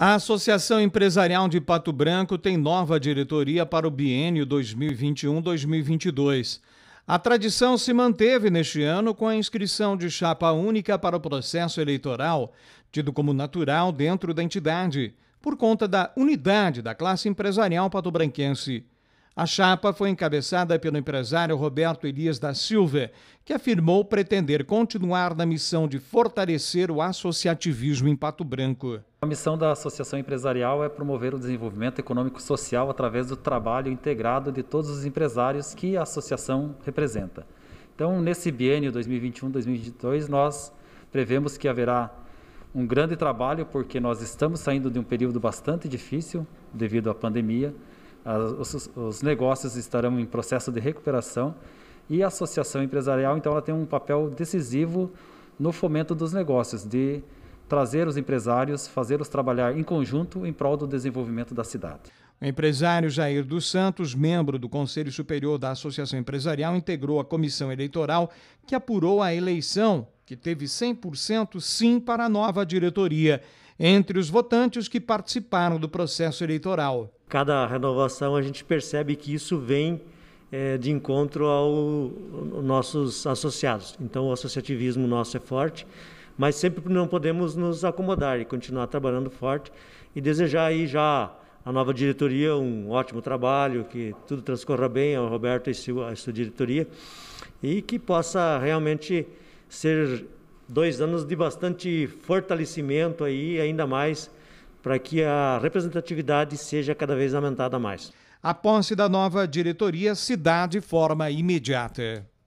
A Associação Empresarial de Pato Branco tem nova diretoria para o biênio 2021-2022. A tradição se manteve neste ano com a inscrição de chapa única para o processo eleitoral, tido como natural dentro da entidade, por conta da unidade da classe empresarial patobranquense. A chapa foi encabeçada pelo empresário Roberto Elias da Silva, que afirmou pretender continuar na missão de fortalecer o associativismo em Pato Branco. A missão da associação empresarial é promover o desenvolvimento econômico social através do trabalho integrado de todos os empresários que a associação representa. Então, nesse biênio 2021-2022, nós prevemos que haverá um grande trabalho, porque nós estamos saindo de um período bastante difícil devido à pandemia. As, os, os, negócios estarão em processo de recuperação e a associação empresarial, então, ela tem um papel decisivo no fomento dos negócios, de trazer os empresários, fazê-los trabalhar em conjunto em prol do desenvolvimento da cidade. O empresário Jair dos Santos, membro do Conselho Superior da Associação Empresarial, integrou a comissão eleitoral que apurou a eleição que teve 100% sim para a nova diretoria, entre os votantes que participaram do processo eleitoral. Cada renovação a gente percebe que isso vem é, de encontro aos ao nossos associados. Então o associativismo nosso é forte, mas sempre não podemos nos acomodar e continuar trabalhando forte e desejar aí já a nova diretoria um ótimo trabalho, que tudo transcorra bem ao Roberto e a sua diretoria e que possa realmente ser dois anos de bastante fortalecimento aí, ainda mais para que a representatividade seja cada vez aumentada mais. A posse da nova diretoria se dá de forma imediata.